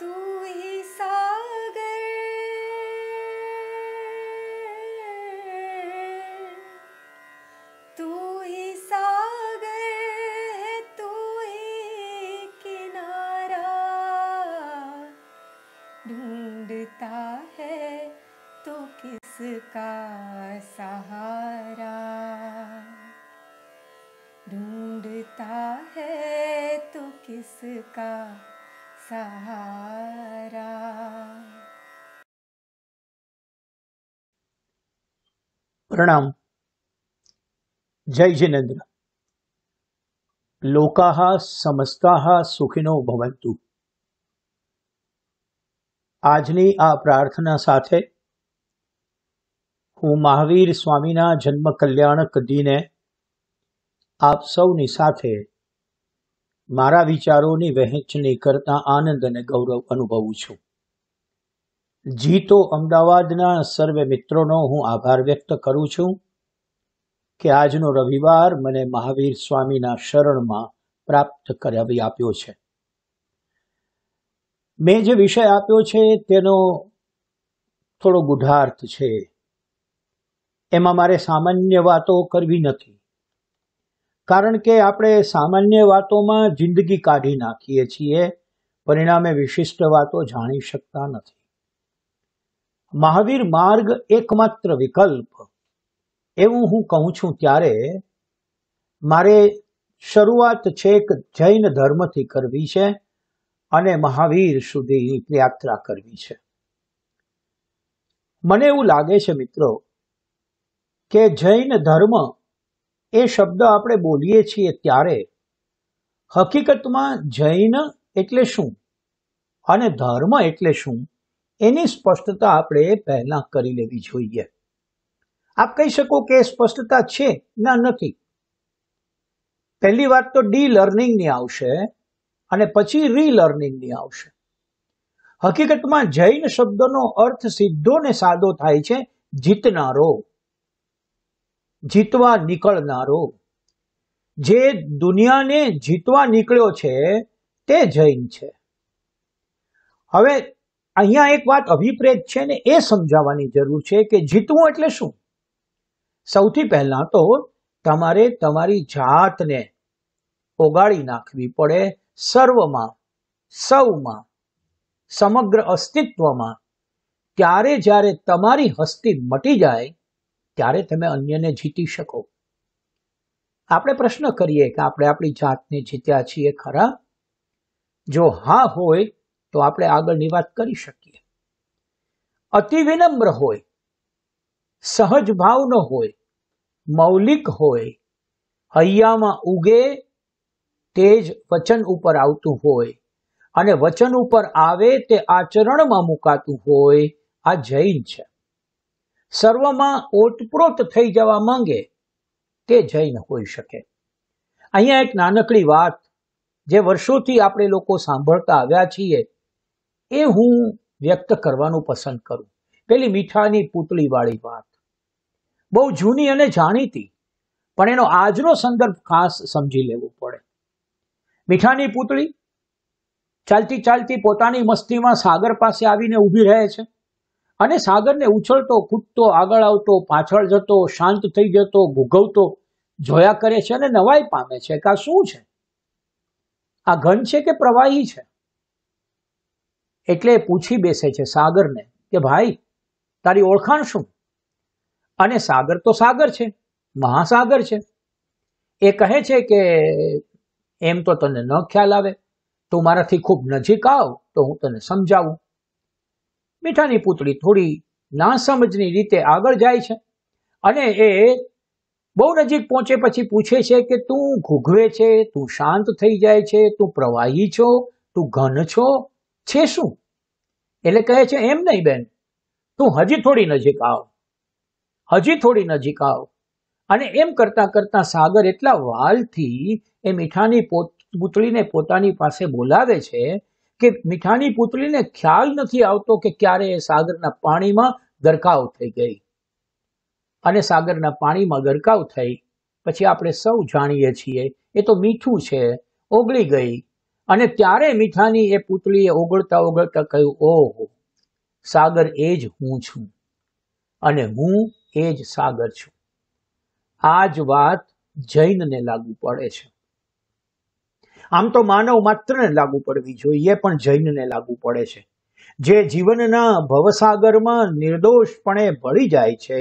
तू ही सा પ્રણામ જય જિનેન્દ્ર લોકાહ સમસ્તાહ સુખિનો ભવંતુ આજની આ પ્રાર્થના સાથે હું મહાવીર સ્વામીના જન્મ કલ્યાણક દિને આપ સૌની સાથે મારા વિચારોની વહેંચણી કરતા આનંદ અને ગૌરવ અનુભવું છું જી તો અમદાવાદના સર્વે મિત્રોનો હું આભાર વ્યક્ત કરું છું કે આજનો રવિવાર મને મહાવીર સ્વામીના શરણમાં પ્રાપ્ત કરાવી આપ્યો છે મેં જે વિષય આપ્યો છે તેનો થોડો ગુઢાર્થ છે એમાં મારે સામાન્ય વાતો કરવી નથી કારણ કે આપણે સામાન્ય વાતોમાં જિંદગી કાઢી નાખીએ છીએ પરિણામે વિશિષ્ટ વાતો જાણી શકતા નથી મહાવીર માર્ગ એકમાત્ર વિકલ્પ એવું હું કહું છું ત્યારે મારે શરૂઆત છેક જૈન ધર્મથી કરવી છે અને મહાવીર સુધી યાત્રા કરવી છે મને એવું લાગે છે મિત્રો કે જૈન ધર્મ એ શબ્દ આપણે બોલીએ છીએ ત્યારે હકીકતમાં જૈન એટલે શું અને ધર્મ એટલે શું એની સ્પષ્ટતા આપણે પહેલાં કરી લેવી જોઈએ આપ કહી શકો કે સ્પષ્ટતા છે ના નથી પહેલી વાત તો ડી લર્નિંગની આવશે અને પછી રીલર્નિંગની આવશે હકીકતમાં જૈન શબ્દનો અર્થ સીધો ને સાદો થાય છે જીતનારો જીતવા નીકળનારો જે દુનિયાને જીતવા નીકળ્યો છે તે જૈન છે હવે અહીંયા એક વાત અભિપ્રેત છે ને એ સમજાવવાની જરૂર છે કે જીતવું એટલે શું સૌથી પહેલા તો તમારે તમારી જાતને ઓગાળી નાખવી પડે સર્વમાં સૌમાં સમગ્ર અસ્તિત્વમાં ત્યારે જ્યારે તમારી હસ્તી મટી જાય ત્યારે તમે અન્યને જીતી શકો આપણે પ્રશ્ન કરીએ કે આપણે આપણી જાતને જીત્યા છીએ ખરા જો હા હોય તો આપણે આગળની વાત કરી શકીએ અતિ વિનમ્ર હોય સહજ ભાવનો હોય મૌલિક હોય હૈયામાં ઉગે તેજ વચન ઉપર આવતું હોય અને વચન ઉપર આવે તે આચરણમાં મુકાતું હોય આ જૈન છે સર્વમાં ઓતપ્રોત થઈ જવા માંગે તે જૈન હોઈ શકે અહીંયા એક નાનકડી વાત જે વર્ષોથી આપણે લોકો સાંભળતા આવ્યા છીએ એ હું વ્યક્ત કરવાનું પસંદ કરું પેલી મીઠાની પૂતળીવાળી વાત બહુ જૂની અને જાણીતી પણ એનો આજનો સંદર્ભ ખાસ સમજી લેવો પડે મીઠાની પૂતળી ચાલતી ચાલતી પોતાની મસ્તીમાં સાગર પાસે આવીને ઊભી રહે છે અને સાગરને ઉછળતો કૂદતો આગળ આવતો પાછળ જતો શાંત થઈ જતો ભૂગવતો જોયા કરે છે અને નવાઈ પામે છે કે આ શું છે આ ઘન છે કે પ્રવાહી છે એટલે પૂછી બેસે છે સાગરને કે ભાઈ તારી ઓળખાણ શું અને સાગર તો સાગર છે મહાસાગર છે એ કહે છે કે એમ તો તને ન ખ્યાલ આવે તું મારાથી ખૂબ નજીક આવ તો હું તને સમજાવું મીઠાની પૂતળી થોડી નાસમજની રીતે આગળ જાય છે અને એ બહુ નજીક પહોંચે પછી પૂછે છે કે તું ઘૂઘવે છે તું શાંત થઈ જાય છે તું પ્રવાહી છો તું ઘન છો છે શું એટલે કહે છે એમ નહીં બેન તું હજી થોડી નજીક આવ હજી થોડી નજીક આવ અને એમ કરતા કરતા સાગર એટલા વાલથી એ મીઠાની પુતળીને પોતાની પાસે બોલાવે છે કે મીઠાની પુતળીને ખ્યાલ નથી આવતો કે ક્યારે એ સાગરના પાણીમાં ગરકાવ થઈ ગઈ અને સાગરના પાણીમાં ગરકાવ થઈ પછી આપણે સૌ જાણીએ છીએ એ તો મીઠું છે ઓગળી ગઈ અને ત્યારે મીઠાની એ પુતળીએ ઓગળતા ઓગળતા કહ્યું ઓહો સાગર એ જ હું છું અને હું એ જ સાગર છું આ જ વાત જૈનને લાગુ પડે છે આમ તો માનવ માત્રને લાગુ પડવી જોઈએ પણ જૈનને લાગુ પડે છે જે જીવનના ભવસાગરમાં નિર્દોષપણે ભળી જાય છે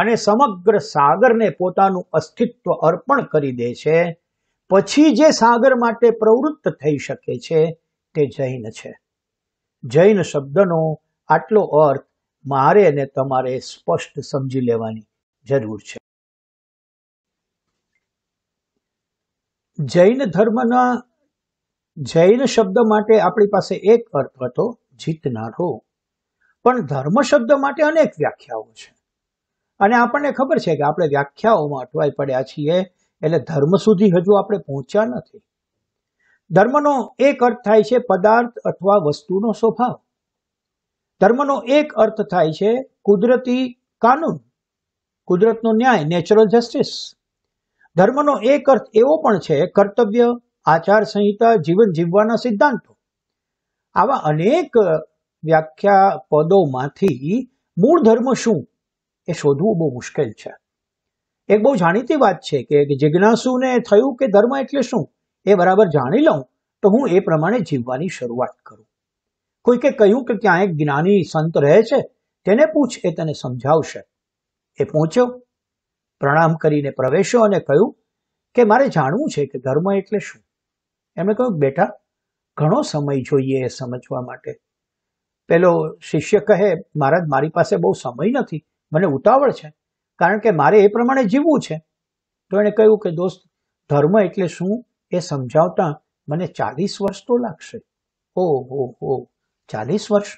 અને સમગ્ર સાગરને પોતાનું અસ્તિત્વ અર્પણ કરી દે છે પછી જે સાગર માટે પ્રવૃત્ત થઈ શકે છે તે જૈન છે જૈન શબ્દનો આટલો અર્થ મારે અને તમારે સ્પષ્ટ સમજી લેવાની જરૂર છે જૈન ધર્મના જૈન શબ્દ માટે આપણી પાસે એક અર્થ હતો જીતનારો પણ ધર્મ શબ્દ માટે અનેક વ્યાખ્યાઓ છે અને આપણને ખબર છે કે આપણે વ્યાખ્યાઓમાં અટવાઈ પડ્યા છીએ એટલે ધર્મ સુધી હજુ આપણે પહોંચ્યા નથી ધર્મનો એક અર્થ થાય છે પદાર્થ અથવા વસ્તુનો સ્વભાવ ધર્મનો એક અર્થ થાય છે કુદરતી કાનૂન કુદરતનો ન્યાય નેચરલ જસ્ટિસ ધર્મનો એક અર્થ એવો પણ છે કર્તવ્ય આચાર સંહિતા જીવન જીવવાના સિદ્ધાંતો આવા અનેક વ્યાખ્યા પદોમાંથી મૂળ ધર્મ શું એ શોધવું બહુ મુશ્કેલ છે એક બહુ જાણીતી વાત છે કે જિજ્ઞાસુને થયું કે ધર્મ એટલે શું એ બરાબર જાણી લઉં તો હું એ પ્રમાણે જીવવાની શરૂઆત કરું કોઈકે કહ્યું કે ત્યાં એક જ્ઞાની સંત રહે છે તેને પૂછ એ તને સમજાવશે એ પહોંચ્યો પ્રણામ કરીને પ્રવેશ્યો અને કહ્યું કે મારે જાણવું છે કે ધર્મ એટલે શું એમણે કહ્યું બેટા ઘણો સમય જોઈએ એ સમજવા માટે પેલો શિષ્ય કહે મહારાજ મારી પાસે બહુ સમય નથી મને ઉતાવળ છે કારણ કે મારે એ પ્રમાણે જીવવું છે તો એણે કહ્યું કે દોસ્ત ધર્મ એટલે શું એ સમજાવતા મને ચાલીસ વર્ષ તો લાગશે ઓ હો હો ચાલીસ વર્ષ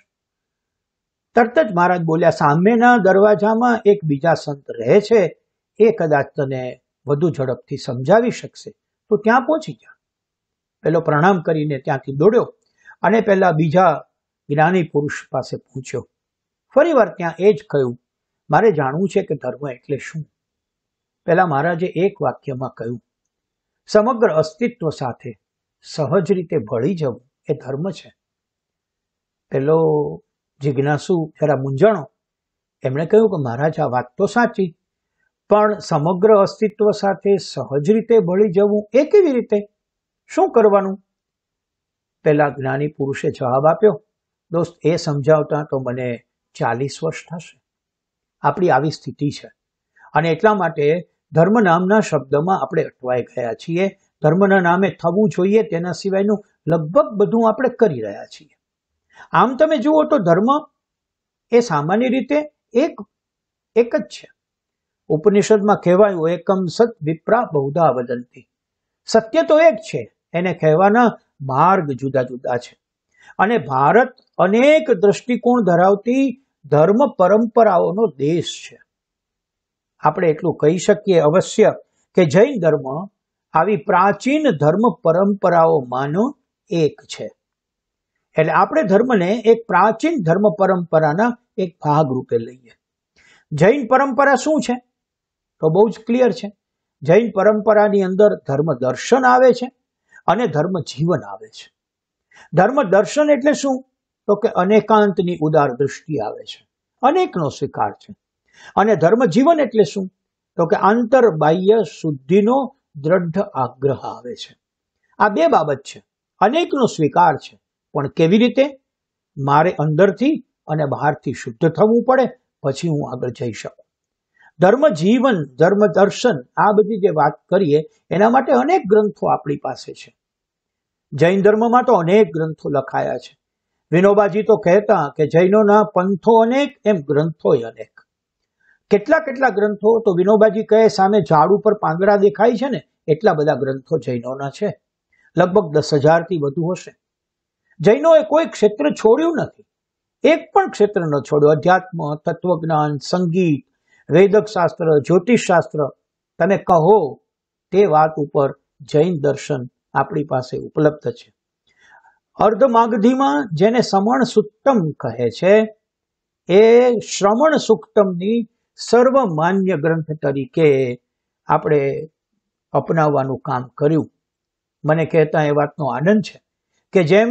તરત જ મહારાજ બોલ્યા સામેના દરવાજામાં એક બીજા સંત રહે છે એ કદાચ તને વધુ ઝડપથી સમજાવી શકશે તો ત્યાં પહોંચી ગયા પેલો પ્રણામ કરીને ત્યાંથી દોડ્યો અને પહેલા બીજા જ્ઞાની પુરુષ પાસે પૂછ્યો ફરી વાર ત્યાં એ જ કહ્યું મારે જાણવું છે કે ધર્મ એટલે શું પહેલા મહારાજે એક વાક્યમાં કહ્યું સમગ્ર અસ્તિત્વ સાથે સહજ રીતે ભળી જવું એ ધર્મ છે પેલો જિજ્ઞાસુ જરા મૂંઝણો એમણે કહ્યું કે મહારાજ આ વાત તો સાચી પણ સમગ્ર અસ્તિત્વ સાથે સહજ રીતે ભળી જવું એ કેવી રીતે શું કરવાનું પેલા જ્ઞાની પુરુષે જવાબ આપ્યો દોસ્ત એ સમજાવતા તો મને ચાલીસ વર્ષ થશે આપણી આવી સ્થિતિ છે અને એટલા માટે ધર્મ નામના શબ્દમાં આપણે અટવાઈ ગયા છીએ ધર્મના નામે થવું જોઈએ તેના સિવાયનું લગભગ બધું આપણે કરી રહ્યા છીએ આમ તમે જુઓ તો ધર્મ એ સામાન્ય રીતે એક એક જ છે ઉપનિષદમાં કહેવાયું એકમ સત વિપ્રા બહુધા વદંતી સત્ય તો એક છે એને કહેવાના માર્ગ જુદા જુદા છે અને ભારત અનેક દ્રષ્ટિકોણ ધરાવતી ધર્મ પરંપરાઓનો દેશ છે આપણે એટલું કહી શકીએ અવશ્ય કે જૈન ધર્મ આવી પ્રાચીન ધર્મ પરંપરાઓમાંનો એક છે એટલે આપણે ધર્મને એક પ્રાચીન ધર્મ પરંપરાના એક ભાગ રૂપે લઈએ જૈન પરંપરા શું છે તો બહુ જ ક્લિયર છે જૈન પરંપરાની અંદર ધર્મ દર્શન આવે છે અને ધર્મ જીવન આવે છે ધર્મ દર્શન એટલે શું તો કે અનેકાંતની ઉદાર દૃષ્ટિ આવે છે અનેકનો સ્વીકાર છે અને ધર્મ જીવન એટલે શું તો કે આંતર બાહ્ય શુદ્ધિનો દ્રઢ આગ્રહ આવે છે આ બે બાબત છે અનેકનો સ્વીકાર છે પણ કેવી રીતે મારે અંદરથી અને બહારથી શુદ્ધ થવું પડે પછી હું આગળ જઈ શકું ધર્મ જીવન ધર્મ દર્શન આ બધી જે વાત કરીએ એના માટે અનેક ગ્રંથો આપણી પાસે છે જૈન ધર્મમાં તો અનેક ગ્રંથો લખાયા છે વિનોબાજી તો કહેતા કે જૈનોના પંથો અનેક એમ ગ્રંથો અનેક કેટલા કેટલા ગ્રંથો તો વિનોબાજી કહે સામે ઝાડ ઉપર પાંદડા દેખાય છે ને એટલા બધા ગ્રંથો જૈનોના છે લગભગ દસ હજારથી વધુ હશે જૈનોએ કોઈ ક્ષેત્ર છોડ્યું નથી એક પણ ક્ષેત્ર ન છોડ્યું અધ્યાત્મ તત્વજ્ઞાન સંગીત વેદક શાસ્ત્ર જ્યોતિષ શાસ્ત્ર તમે કહો તે વાત ઉપર જૈન દર્શન આપણી પાસે ઉપલબ્ધ છે અર્ધમાગધીમાં જેને સમણ સુક્તમ કહે છે એ શ્રવણ સુક્તમની સર્વમાન્ય ગ્રંથ તરીકે આપણે અપનાવવાનું કામ કર્યું મને કહેતા એ વાતનો આનંદ છે કે જેમ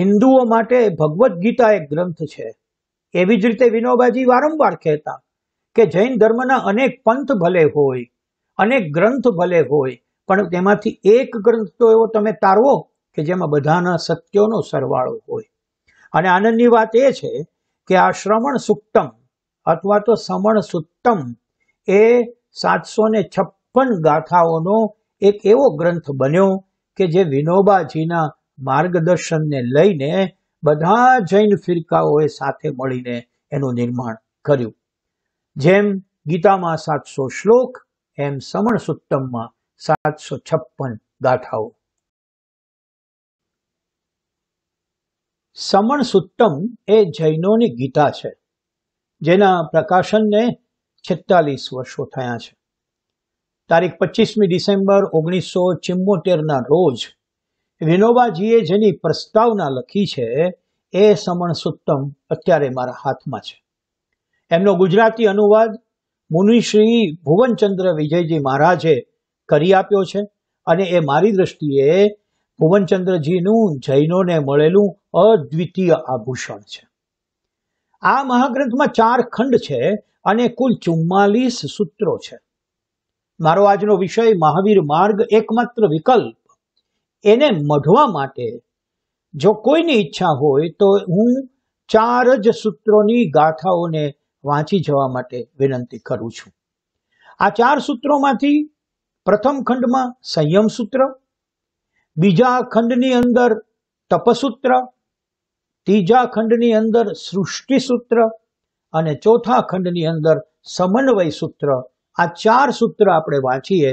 હિન્દુઓ માટે ભગવદ્ ગીતા એક ગ્રંથ છે એવી જ રીતે વિનોબાજી વારંવાર કહેતા કે જૈન ધર્મના અનેક પંથ ભલે હોય અનેક ગ્રંથ ભલે હોય પણ તેમાંથી એક ગ્રંથ તો એવો તમે તારવો કે જેમાં બધાના સત્યોનો સરવાળો હોય અને આનંદની વાત એ છે કે આ શ્રવણ સુક્તમ અથવા તો સમણ સુત્તમ એ સાતસો ને છપ્પન ગાથાઓનો એક એવો ગ્રંથ બન્યો કે જે વિનોબાજીના માર્ગદર્શનને લઈને બધા જૈન ફિરકાઓએ સાથે મળીને એનું નિર્માણ કર્યું જેમ ગીતામાં સાતસો શ્લોક એમ સમણ સુત્તમમાં સાતસો છપ્પન ગાથાઓ સમણ સુટ્ટમ એ જૈનોની ગીતા છે જેના પ્રકાશનને છેતાલીસ વર્ષો થયા છે તારીખ પચીસમી ડિસેમ્બર ઓગણીસો ચિમ્મોતેરના રોજ વિનોબાજીએ જેની પ્રસ્તાવના લખી છે એ સમણ સુત્તમ અત્યારે મારા હાથમાં છે એમનો ગુજરાતી અનુવાદ મુનિશ્રી ભુવનચંદ્ર વિજયજી મહારાજે કરી આપ્યો છે અને એ મારી દ્રષ્ટિએ ભુવનચંદ્રજીનું જૈનોને મળેલું અદ્વિતીય આભૂષણ છે આ મહાગ્રંથમાં ચાર ખંડ છે અને કુલ ચુમ્માલીસ સૂત્રો છે મારો આજનો વિષય મહાવીર માર્ગ એકમાત્ર વિકલ્પ એને મઢવા માટે જો કોઈની ઈચ્છા હોય તો હું ચાર જ સૂત્રોની ગાથાઓને વાંચી જવા માટે વિનંતી કરું છું આ ચાર સૂત્રોમાંથી પ્રથમ ખંડમાં સંયમ સૂત્ર બીજા ખંડની અંદર તપસૂત્ર ત્રીજા ખંડની અંદર સૃષ્ટિ સૂત્ર અને ચોથા ખંડની અંદર સમન્વય સૂત્ર આ ચાર સૂત્ર આપણે વાંચીએ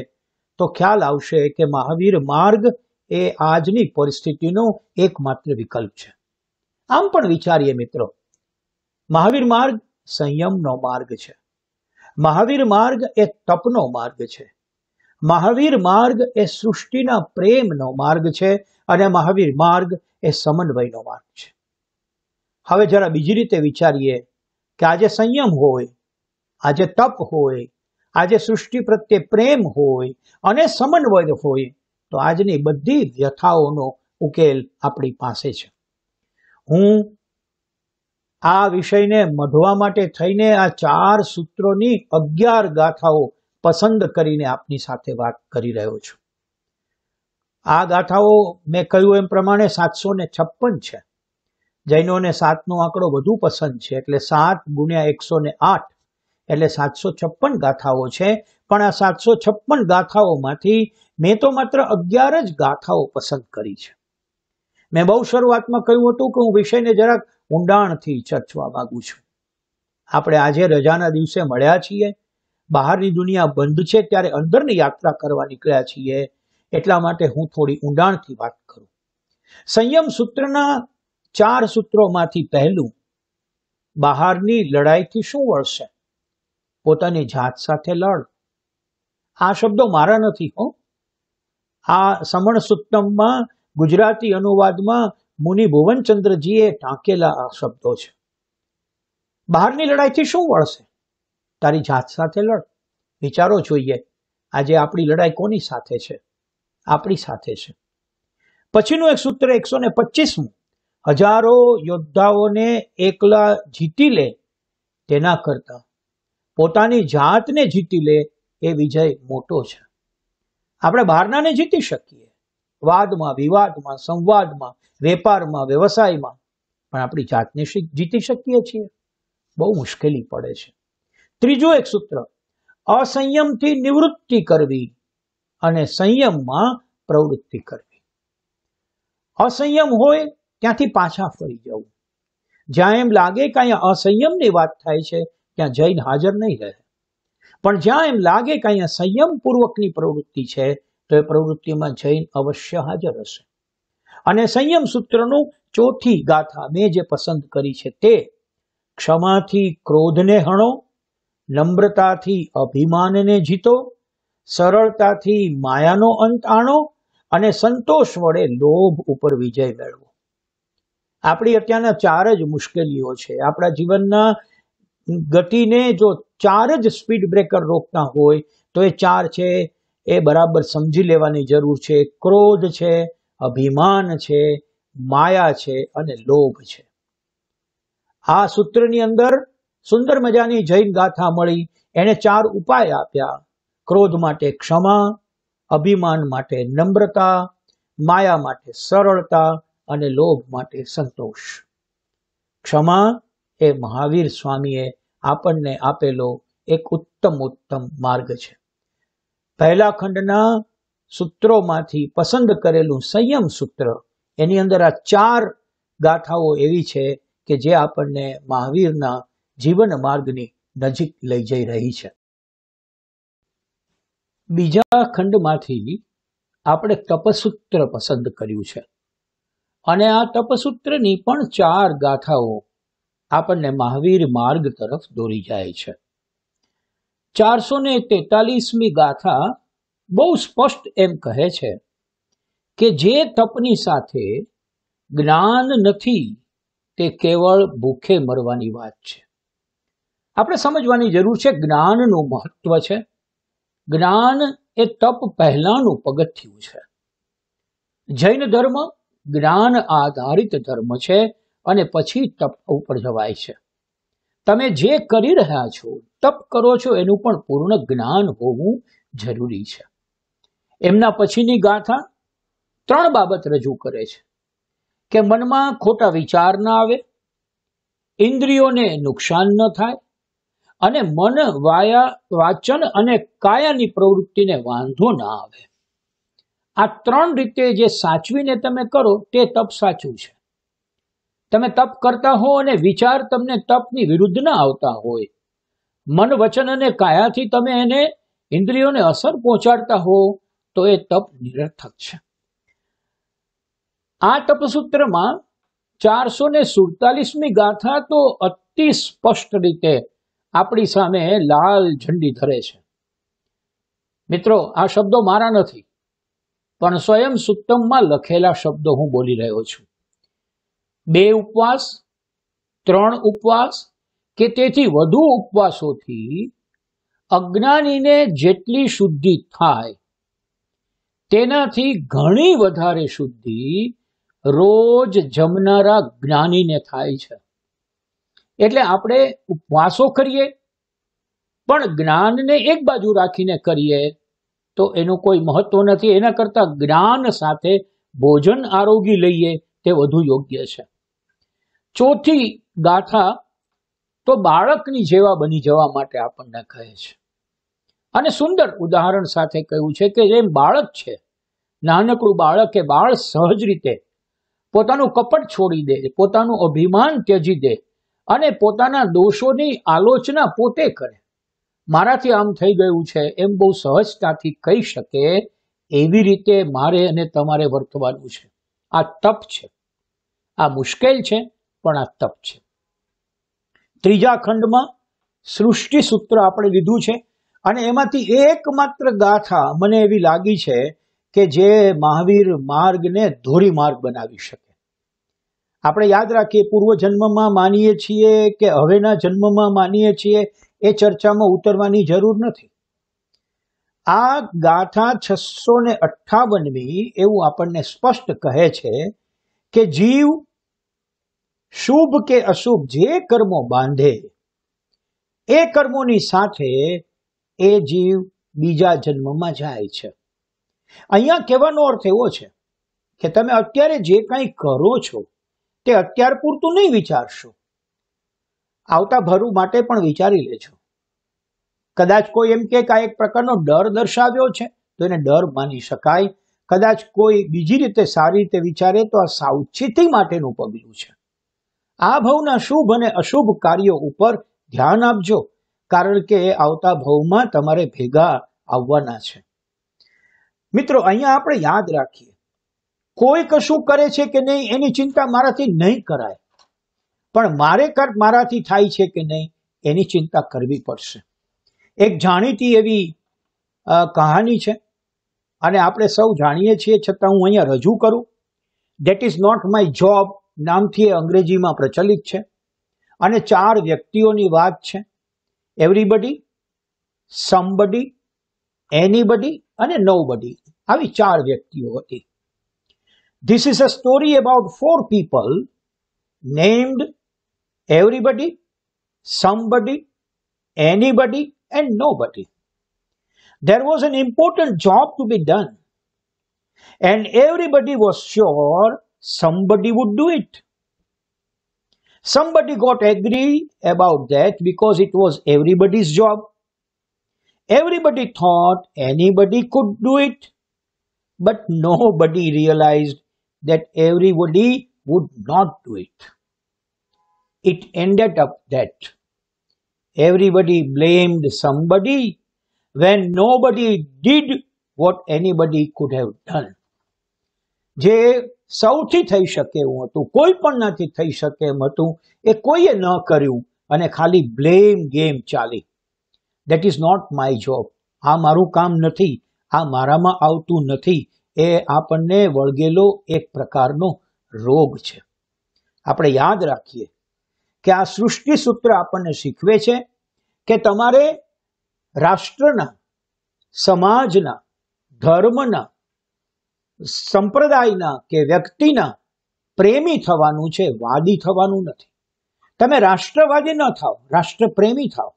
તો ખ્યાલ આવશે કે મહાવીર માર્ગ એ આજની પરિસ્થિતિનો એકમાત્ર વિકલ્પ છે આમ પણ વિચારીએ મિત્રો મહાવીર માર્ગ સંયમનો માર્ગ છે મહાવીર માર્ગ એ તપનો માર્ગ છે મહાવીર માર્ગ એ સૃષ્ટિના પ્રેમનો માર્ગ છે અને મહાવીર માર્ગ એ સમન્વયનો માર્ગ છે હવે જરા બીજી રીતે વિચારીએ કે આજે સંયમ હોય આજે તપ હોય આજે સૃષ્ટિ પ્રત્યે પ્રેમ હોય અને સમન્વય હોય તો આજની બધી વ્યથાઓનો ઉકેલ આપણી પાસે છે હું આ વિષયને મધવા માટે થઈને આ ચાર સૂત્રોની અગિયાર ગાથાઓ પસંદ કરીને આપની સાથે વાત કરી રહ્યો છું આ ગાથાઓ મેં કહ્યું એમ પ્રમાણે સાતસો ને છપ્પન છે જૈનોને સાતનો આંકડો વધુ પસંદ છે એટલે સાત ગુણ્યા એકસો ને આઠ એટલે સાતસો છપ્પન ગાથાઓ છે પણ આ સાતસો છપ્પન ગાથાઓમાંથી મેં તો માત્ર અગિયાર જ ગાથાઓ પસંદ કરી છે મેં બહુ શરૂઆતમાં કહ્યું હતું કે હું વિષયને જરાક ઊંડાણથી ચર્ચવા માંગુ છું આપણે આજે રજાના દિવસે મળ્યા છીએ બહારની દુનિયા બંધ છે ત્યારે અંદરની યાત્રા કરવા નીકળ્યા છીએ એટલા માટે હું થોડી ઊંડાણથી વાત કરું સંયમ સૂત્રના ચાર સૂત્રોમાંથી પહેલું બહારની લડાઈથી શું વળશે પોતાની જાત સાથે લડ આ શબ્દો મારા નથી હો આ સમણ સૂત્તમમાં ગુજરાતી અનુવાદમાં મુનિ ભુવનચંદ્રજીએ ટાંકેલા આ શબ્દો છે બહારની લડાઈથી શું વળશે તારી જાત સાથે લડ વિચારો જોઈએ આજે આપણી લડાઈ કોની સાથે છે આપણી સાથે છે પછીનું એક સૂત્ર એકસો ને પચીસમું હજારો યોદ્ધાઓને એકલા જીતી લે તેના કરતાં પોતાની જાતને જીતી લે એ વિજય મોટો છે આપણે બહારનાને જીતી શકીએ વાદમાં વિવાદમાં સંવાદમાં વેપારમાં વ્યવસાયમાં પણ આપણી જાતને જીતી શકીએ છીએ બહુ મુશ્કેલી પડે છે ત્રીજું એક સૂત્ર અસંયમથી નિવૃત્તિ કરવી અને સંયમમાં પ્રવૃત્તિ કરવી અસંયમ હોય ત્યાંથી પાછા ફરી જવું જ્યાં એમ લાગે કે અસંયમની વાત થાય છે ત્યાં જઈને હાજર નહીં રહે પણ જ્યાં એમ લાગે કે અહીંયા સંયમપૂર્વકની પ્રવૃત્તિ છે તો એ પ્રવૃત્તિમાં જૈન અવશ્ય હાજર હશે અને સંયમ સૂત્રનું ચોથી ગાથા મેં જે પસંદ કરી છે તે ક્ષમાથી ક્રોધને હણો નમ્રતાથી અભિમાનને જીતો સરળતાથી માયાનો અંત આણો અને સંતોષ વડે લોભ ઉપર વિજય મેળવો આપણી અત્યારના ચાર જ મુશ્કેલીઓ છે આપણા જીવનના ગતિને જો ચાર જ સ્પીડ બ્રેકર રોકતા હોય તો એ ચાર છે એ બરાબર સમજી લેવાની જરૂર છે ક્રોધ છે અભિમાન છે માયા છે અને લોભ છે આ સૂત્રની અંદર સુંદર મજાની જૈન ગાથા મળી એને ચાર ઉપાય આપ્યા ક્રોધ માટે ક્ષમા અભિમાન માટે નમ્રતા માયા માટે સરળતા અને લોભ માટે સંતોષ ક્ષમા એ મહાવીર સ્વામીએ આપણને આપેલો એક ઉત્તમ ઉત્તમ માર્ગ છે પહેલા ખંડના સૂત્રોમાંથી પસંદ કરેલું સંયમ સૂત્ર એની અંદર આ ચાર ગાથાઓ એવી છે કે જે આપણને મહાવીરના જીવન માર્ગની નજીક લઈ જઈ રહી છે બીજા ખંડમાંથી આપણે તપસૂત્ર પસંદ કર્યું છે અને આ તપસૂત્રની પણ ચાર ગાથાઓ આપણને મહાવીર માર્ગ તરફ દોરી જાય છે ચારસો ને તેતાલીસમી ગાથા બહુ સ્પષ્ટ એમ કહે છે કે જે તપની સાથે જ્ઞાન નથી તે કેવળ ભૂખે મરવાની વાત છે આપણે સમજવાની જરૂર છે જ્ઞાનનું મહત્વ છે જ્ઞાન એ તપ પહેલાનું પગથિયું છે જૈન ધર્મ જ્ઞાન આધારિત ધર્મ છે અને પછી તપ ઉપર જવાય છે તમે જે કરી રહ્યા છો તપ કરો છો એનું પણ પૂર્ણ જ્ઞાન હોવું જરૂરી છે એમના પછીની ગાથા ત્રણ બાબત રજૂ કરે છે કે મનમાં ખોટા વિચાર ના આવે ઇન્દ્રિયોને નુકસાન ન થાય અને મન વાયા વાચન અને કાયાની પ્રવૃત્તિને વાંધો ના આવે આ ત્રણ રીતે જે સાચવીને તમે કરો તે તપ સાચું છે તમે તપ કરતા હો અને વિચાર તમને તપની વિરુદ્ધ ના આવતા હોય મન વચન અને કાયાથી તમે એને ઇન્દ્રિયોને અસર પહોંચાડતા હો તો એ તપ નિરર્થક છે આ તપસૂત્રમાં ચારસો ને સુડતાલીસમી ગાથા તો અતિ સ્પષ્ટ રીતે આપણી સામે લાલ ઝંડી ધરે છે મિત્રો આ શબ્દો મારા નથી પણ સ્વયં સુક્તમમાં લખેલા શબ્દો હું બોલી રહ્યો છું બે ઉપવાસ ત્રણ ઉપવાસ કે તેથી વધુ ઉપવાસોથી અજ્ઞાનીને જેટલી શુદ્ધિ થાય તેનાથી ઘણી વધારે શુદ્ધિ રોજ જમનારા જ્ઞાનીને થાય છે એટલે આપણે ઉપવાસો કરીએ પણ જ્ઞાનને એક બાજુ રાખીને કરીએ તો એનું કોઈ મહત્વ નથી એના કરતા જ્ઞાન સાથે ભોજન આરોગી લઈએ તે વધુ યોગ્ય છે ચોથી ગાથા તો બાળકની જેવા બની જવા માટે આપણને કહે છે અને સુંદર ઉદાહરણ સાથે કહ્યું છે કે જેમ બાળક છે નાનકડું બાળક એ બાળ સહજ રીતે પોતાનું કપટ છોડી દે પોતાનું અભિમાન ત્યજી દે અને પોતાના દોષોની આલોચના પોતે કરે મારાથી આમ થઈ ગયું છે એમ બહુ સહજતાથી કહી શકે એવી રીતે મારે અને તમારે વર્તવાનું છે આ તપ છે આ મુશ્કેલ છે પણ આ તપ છે ત્રીજા ખંડમાં સૃષ્ટિ સૂત્ર આપણે લીધું છે અને એમાંથી એકમાત્ર ગાથા મને એવી લાગી છે કે જે મહાવીર માર્ગને ધોરી માર્ગ બનાવી શકે આપણે યાદ રાખીએ પૂર્વ જન્મમાં માનીએ છીએ કે હવેના જન્મમાં માનીએ છીએ એ ચર્ચામાં ઉતરવાની જરૂર નથી આ ગાથા છસો ને અઠ્ઠાવનમી એવું આપણને સ્પષ્ટ કહે છે કે જીવ શુભ કે અશુભ જે કર્મો બાંધે એ કર્મોની સાથે એ જીવ બીજા જન્મમાં જાય છે અહીંયા કહેવાનો અર્થ એવો છે કે તમે અત્યારે જે કંઈ કરો છો તે અત્યાર પૂરતું નહીં વિચારશો આવતા ભરું માટે પણ વિચારી લેજો કદાચ કોઈ એમ કે આ એક પ્રકારનો ડર દર્શાવ્યો છે તો એને ડર માની શકાય કદાચ કોઈ બીજી રીતે સારી રીતે વિચારે તો આ સાવચેતી માટેનું પગલું છે આ ભવના શુભ અને અશુભ કાર્યો ઉપર ધ્યાન આપજો કારણ કે આવતા ભવમાં તમારે ભેગા આવવાના છે મિત્રો અહીંયા આપણે યાદ રાખીએ કોઈ કશું કરે છે કે નહીં એની ચિંતા મારાથી નહીં કરાય પણ મારે કર્મ મારાથી થાય છે કે નહીં એની ચિંતા કરવી પડશે એક જાણીતી એવી કહાની છે અને આપણે સૌ જાણીએ છીએ છતાં હું અહીંયા રજૂ કરું that is not my job નામથી એ અંગ્રેજીમાં પ્રચલિત છે અને ચાર વ્યક્તિઓની વાત છે એવરીબડી સમબડી એનીબડી અને નોબડી આવી ચાર વ્યક્તિઓ હતી this is a story about four people named everybody, somebody, anybody, and nobody. There was an important job to be done, and everybody was sure somebody would do it. Somebody got angry about that because it was everybody's job. Everybody thought anybody could do it, but nobody realized that everybody would not do it. it ended up that everybody blamed somebody when nobody did what anybody could have done. જે સૌથી થઈ શકે એવું હતું કોઈ પણ નથી થઈ શકે એમ હતું એ કોઈએ ન કર્યું અને ખાલી બ્લેમ ગેમ ચાલી that is not my job આ મારું કામ નથી આ મારામાં આવતું નથી એ આપણને વળગેલો એક પ્રકારનો રોગ છે આપણે યાદ રાખીએ કે આ સૃષ્ટિ સૂત્ર આપણને શીખવે છે કે તમારે રાષ્ટ્રના સમાજના ધર્મના સંપ્રદાયના કે વ્યક્તિના પ્રેમી થવાનું છે વાદી થવાનું નથી તમે રાષ્ટ્રવાદી ન થાવ રાષ્ટ્રપ્રેમી થાવ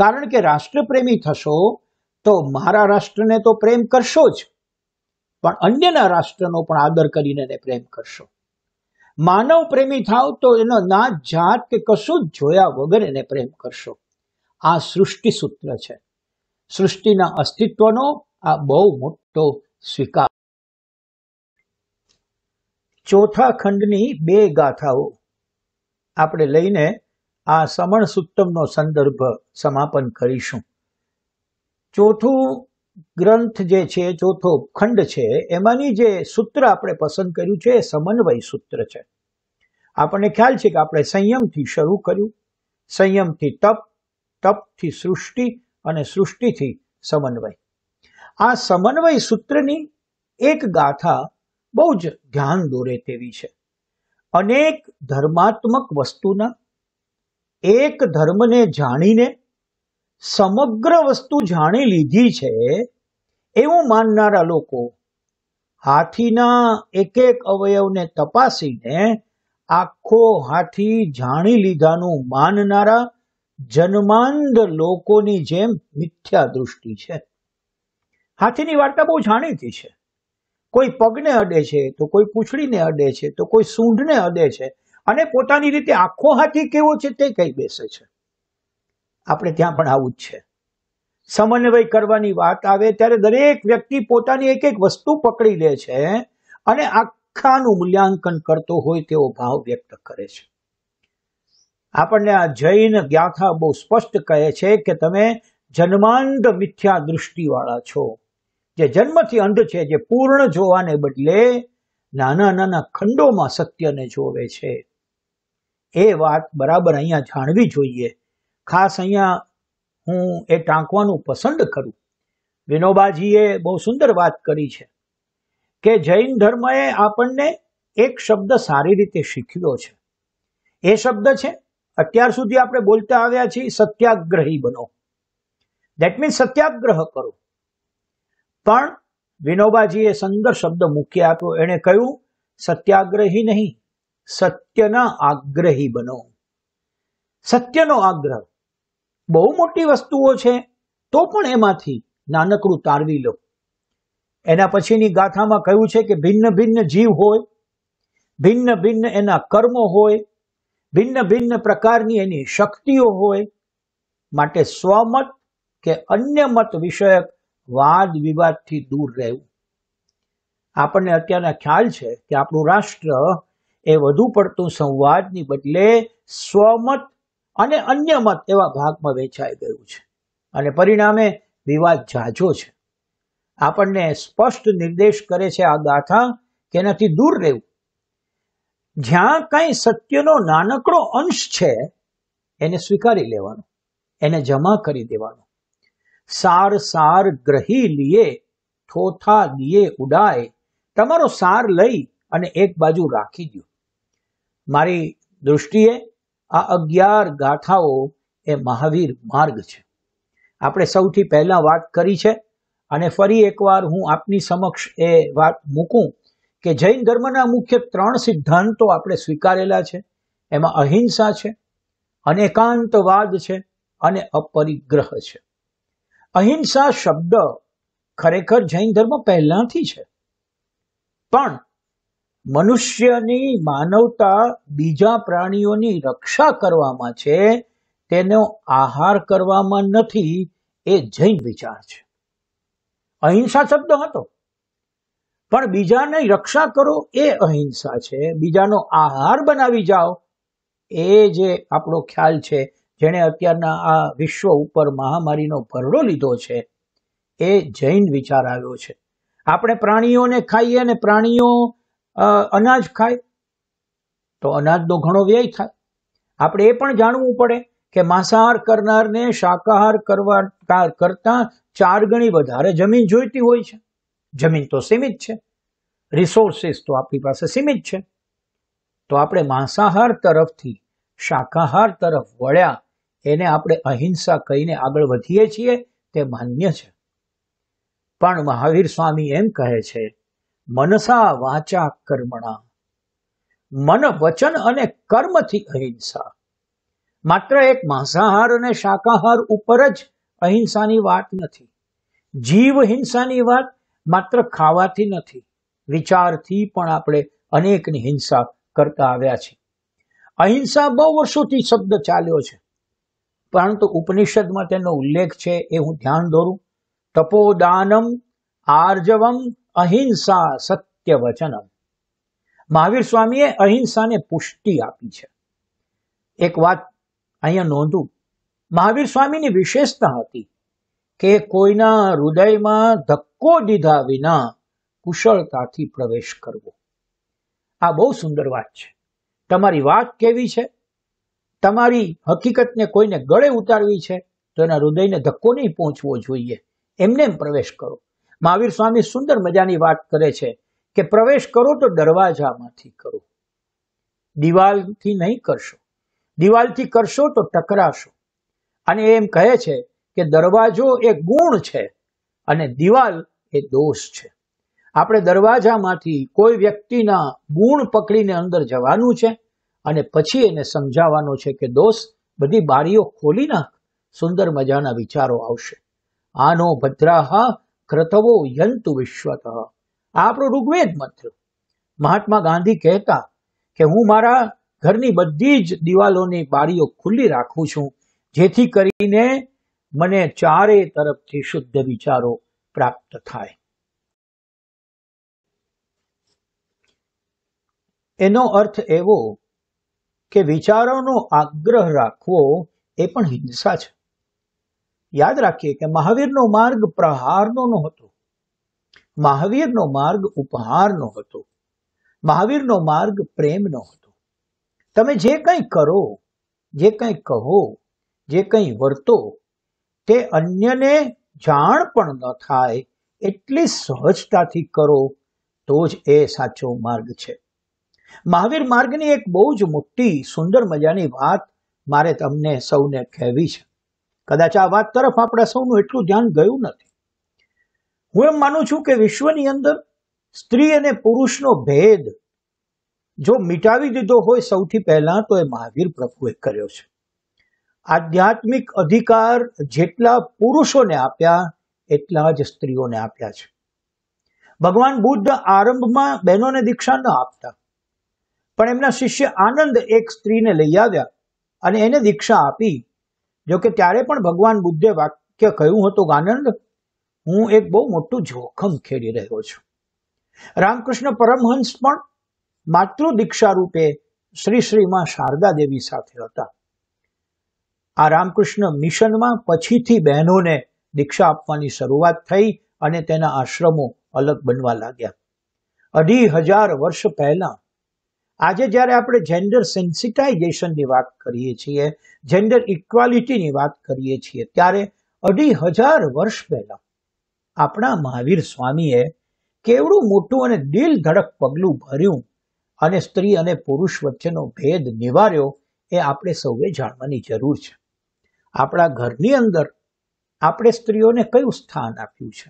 કારણ કે રાષ્ટ્રપ્રેમી થશો તો મારા રાષ્ટ્રને તો પ્રેમ કરશો જ પણ અન્યના રાષ્ટ્રનો પણ આદર કરીને પ્રેમ કરશો માનવ પ્રેમી થાવ તો એનો ના જાત કે કશું જ જોયા વગર એને પ્રેમ કરશો આ સૃષ્ટિ સૂત્ર છે સૃષ્ટિના અસ્તિત્વનો આ બહુ મોટો સ્વીકાર ચોથા ખંડની બે ગાથાઓ આપણે લઈને આ સમણ સૂત્તમનો સંદર્ભ સમાપન કરીશું ચોથું ગ્રંથ જે છે ચોથો ખંડ છે એમાંની જે સૂત્ર આપણે પસંદ કર્યું છે એ સમન્વય સૂત્ર છે આપણને ખ્યાલ છે કે આપણે સંયમથી શરૂ કર્યું સંયમથી તપ તપથી સૃષ્ટિ અને સૃષ્ટિથી સમન્વય આ સમન્વય સૂત્રની એક ગાથા બહુ જ ધ્યાન દોરે તેવી છે અનેક ધર્માત્મક વસ્તુના એક ધર્મને જાણીને સમગ્ર વસ્તુ જાણી લીધી છે એવું માનનારા લોકો હાથીના એક એક અવયવને તપાસીને આખો હાથી જાણી લીધાનું માનનારા જન્માંધ લોકોની જેમ મિથ્યા દૃષ્ટિ છે હાથીની વાર્તા બહુ જાણીતી છે કોઈ પગને અડે છે તો કોઈ પૂંછડીને અડે છે તો કોઈ સૂંઢને અડે છે અને પોતાની રીતે આખો હાથી કેવો છે તે કહી બેસે છે આપણે ત્યાં પણ આવું જ છે સમન્વય કરવાની વાત આવે ત્યારે દરેક વ્યક્તિ પોતાની એક એક વસ્તુ પકડી લે છે અને આખાનું મૂલ્યાંકન કરતો હોય તેવો ભાવ વ્યક્ત કરે છે આપણને આ જૈન જ્ઞાથા બહુ સ્પષ્ટ કહે છે કે તમે જન્માંધ મિથ્યા દૃષ્ટિવાળા છો જે જન્મથી અંધ છે જે પૂર્ણ જોવાને બદલે નાના નાના ખંડોમાં સત્યને જોવે છે એ વાત બરાબર અહીંયા જાણવી જોઈએ ખાસ અહીંયા હું એ ટાંકવાનું પસંદ કરું વિનોબાજીએ બહુ સુંદર વાત કરી છે કે જૈન ધર્મએ આપણને એક શબ્દ સારી રીતે શીખ્યો છે એ શબ્દ છે અત્યાર સુધી આપણે બોલતા આવ્યા છીએ સત્યાગ્રહી બનો દેટ મીન્સ સત્યાગ્રહ કરો પણ વિનોબાજીએ સંદર શબ્દ મૂકી આપ્યો એણે કહ્યું સત્યાગ્રહી નહીં સત્યના આગ્રહી બનો સત્યનો આગ્રહ બહુ મોટી વસ્તુઓ છે તો પણ એમાંથી નાનકડું તારવી લો એના પછીની ગાથામાં કહ્યું છે કે ભિન્ન ભિન્ન જીવ હોય ભિન્ન ભિન્ન એના કર્મો હોય ભિન્ન ભિન્ન પ્રકારની એની શક્તિઓ હોય માટે સ્વમત કે અન્ય મત વિષયક વાદ વિવાદથી દૂર રહેવું આપણને અત્યારના ખ્યાલ છે કે આપણું રાષ્ટ્ર એ વધુ પડતું સંવાદની બદલે સ્વમત અને અન્ય મત એવા ભાગમાં વેચાઈ ગયું છે અને પરિણામે વિવાદ ઝાઝો છે આપણને સ્પષ્ટ નિર્દેશ કરે છે આ ગાથા કે એનાથી દૂર રહેવું જ્યાં કાંઈ સત્યનો નાનકડો અંશ છે એને સ્વીકારી લેવાનો એને જમા કરી દેવાનો સાર સાર ગ્રહી લીએ થોથા દીએ ઉડાય તમારો સાર લઈ અને એક બાજુ રાખી દો મારી દૃષ્ટિએ આ અગિયાર ગાથાઓ એ મહાવીર માર્ગ છે આપણે સૌથી પહેલા વાત કરી છે અને ફરી એકવાર હું આપની સમક્ષ એ વાત મૂકું કે જૈન ધર્મના મુખ્ય ત્રણ સિદ્ધાંતો આપણે સ્વીકારેલા છે એમાં અહિંસા છે અનેકાંતવાદ છે અને અપરિગ્રહ છે અહિંસા શબ્દ ખરેખર જૈન ધર્મ પહેલાથી છે પણ મનુષ્યની માનવતા બીજા પ્રાણીઓની રક્ષા કરવામાં છે તેનો આહાર કરવામાં નથી એ જૈન વિચાર છે અહિંસા શબ્દ હતો પણ બીજાને રક્ષા કરો એ અહિંસા છે બીજાનો આહાર બનાવી જાઓ એ જે આપણો ખ્યાલ છે જેણે અત્યારના આ વિશ્વ ઉપર મહામારીનો ભરડો લીધો છે એ જૈન વિચાર આવ્યો છે આપણે પ્રાણીઓને ખાઈએ અને પ્રાણીઓ અનાજ ખાય તો અનાજનો ઘણો વ્યય થાય આપણે એ પણ જાણવું પડે કે માંસાહાર કરનારને શાકાહાર કરવા કરતા ચાર ગણી વધારે જમીન જોઈતી હોય છે જમીન તો સીમિત છે રિસોર્સિસ તો આપણી પાસે સીમિત છે તો આપણે માંસાહાર તરફથી શાકાહાર તરફ વળ્યા એને આપણે અહિંસા કહીને આગળ વધીએ છીએ તે માન્ય છે પણ મહાવીર સ્વામી એમ કહે છે મનસા વાચા કર્મણા મન વચન અને કર્મથી અહિંસા માત્ર એક માંસાહાર અને શાકાહાર ઉપર જ અહિંસાની વાત નથી જીવ હિંસાની વાત માત્ર ખાવાથી નથી વિચારથી પણ આપણે અનેકની હિંસા કરતા આવ્યા છે અહિંસા બહુ વર્ષોથી શબ્દ ચાલ્યો છે પરંતુ ઉપનિષદમાં તેનો ઉલ્લેખ છે એ હું ધ્યાન દોરું તપોદાનમ આર્જવમ અહિંસા સત્ય વચનમ મહાવીર સ્વામીએ અહિંસાને પુષ્ટિ આપી છે એક વાત અહીંયા નોંધું મહાવીર સ્વામીની વિશેષતા હતી કે કોઈના હૃદયમાં ધક્કો દીધા વિના કુશળતાથી પ્રવેશ કરવો આ બહુ સુંદર વાત છે તમારી વાત કેવી છે તમારી હકીકતને કોઈને ગળે ઉતારવી છે તો એના હૃદયને ધક્કો નહીં પહોંચવો જોઈએ એમને એમ પ્રવેશ કરો મહાવીર સ્વામી સુંદર મજાની વાત કરે છે કે પ્રવેશ કરો તો દરવાજામાંથી કરો દિવાલથી નહીં કરશો દિવાલથી કરશો તો ટકરાશો અને એમ કહે છે કે દરવાજો એ ગુણ છે અને દિવાલ એ દોષ છે આપણે દરવાજામાંથી કોઈ વ્યક્તિના ગુણ પકડીને અંદર જવાનું છે અને પછી એને સમજાવવાનો છે કે દોષ બધી બારીઓ ખોલી નાખ સુંદર મજાના વિચારો આવશે આનો ભદ્રાહ ક્રતવો યંતુ વિશ્વત આપણો ઋગ્વેદ મંત્ર મહાત્મા ગાંધી કહેતા કે હું મારા ઘરની બધી જ દિવાલોની બારીઓ ખુલ્લી રાખું છું જેથી કરીને મને ચારે તરફથી શુદ્ધ વિચારો પ્રાપ્ત થાય એનો અર્થ એવો કે વિચારોનો આગ્રહ રાખવો એ પણ હિંસા છે યાદ રાખીએ કે મહાવીરનો માર્ગ પ્રહારનો હતો મહાવીરનો માર્ગ ઉપહારનો હતો મહાવીરનો માર્ગ પ્રેમનો હતો તમે જે કંઈ કરો જે કંઈ કહો જે કંઈ વર્તો તે અન્યને જાણ પણ ન થાય એટલી સહજતાથી કરો તો જ એ સાચો માર્ગ છે મહાવીર માર્ગની એક બહુ જ મોટી સુંદર મજાની વાત મારે તમને સૌને કહેવી છે કદાચ આ વાત તરફ આપણા સૌનું એટલું ધ્યાન ગયું નથી હું એમ માનું છું કે વિશ્વની અંદર સ્ત્રી અને પુરુષનો ભેદ જો મિટાવી દીધો હોય સૌથી પહેલા તો એ મહાવીર પ્રભુએ કર્યો છે આધ્યાત્મિક અધિકાર જેટલા પુરુષોને આપ્યા એટલા જ સ્ત્રીઓને આપ્યા છે ભગવાન બુદ્ધ આરંભમાં બહેનોને દીક્ષા ન આપતા પણ એમના શિષ્ય આનંદ એક સ્ત્રીને લઈ આવ્યા અને એને દીક્ષા આપી જોકે ત્યારે પણ ભગવાન બુદ્ધે વાક્ય કહ્યું હતું આનંદ હું એક બહુ મોટું જોખમ ખેડી રહ્યો છું રામકૃષ્ણ પરમહંસ પણ માતૃ દીક્ષા રૂપે શ્રી શ્રીમાં શારદા દેવી સાથે હતા આ રામકૃષ્ણ મિશનમાં પછીથી બહેનોને દીક્ષા આપવાની શરૂઆત થઈ અને તેના આશ્રમો અલગ બનવા લાગ્યા અઢી હજાર વર્ષ પહેલા આજે જ્યારે આપણે જેન્ડર સેન્સિટાઇઝેશનની વાત કરીએ છીએ જેન્ડર ઇક્વાલિટીની વાત કરીએ છીએ ત્યારે અઢી હજાર વર્ષ પહેલા આપણા મહાવીર સ્વામીએ કેવડું મોટું અને દિલ ધડક પગલું ભર્યું અને સ્ત્રી અને પુરુષ વચ્ચેનો ભેદ નિવાર્યો એ આપણે સૌએ જાણવાની જરૂર છે આપણા ઘરની અંદર આપણે સ્ત્રીઓને કયું સ્થાન આપ્યું છે